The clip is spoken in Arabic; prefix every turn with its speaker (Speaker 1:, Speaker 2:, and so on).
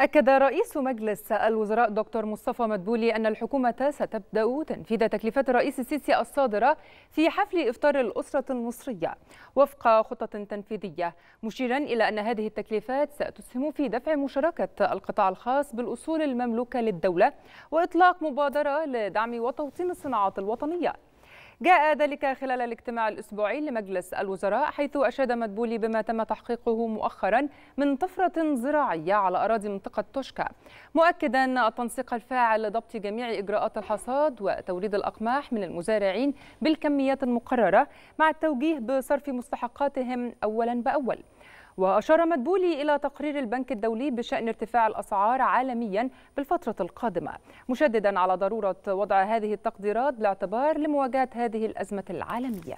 Speaker 1: أكد رئيس مجلس الوزراء دكتور مصطفى مدبولي أن الحكومة ستبدأ تنفيذ تكليفات الرئيس السيسي الصادرة في حفل إفطار الأسرة المصرية وفق خطة تنفيذية مشيرا إلى أن هذه التكليفات ستسهم في دفع مشاركة القطاع الخاص بالأصول المملوكة للدولة وإطلاق مبادرة لدعم وتوطين الصناعات الوطنية جاء ذلك خلال الاجتماع الأسبوعي لمجلس الوزراء حيث أشاد مدبولي بما تم تحقيقه مؤخرا من طفرة زراعية على أراضي منطقة توشكا مؤكدا التنسيق الفاعل لضبط جميع إجراءات الحصاد وتوريد الأقماح من المزارعين بالكميات المقررة مع التوجيه بصرف مستحقاتهم أولا بأول وأشار مدبولي إلى تقرير البنك الدولي بشأن ارتفاع الأسعار عالميا بالفترة القادمة مشددا على ضرورة وضع هذه التقديرات بالاعتبار لمواجهة هذه الأزمة العالمية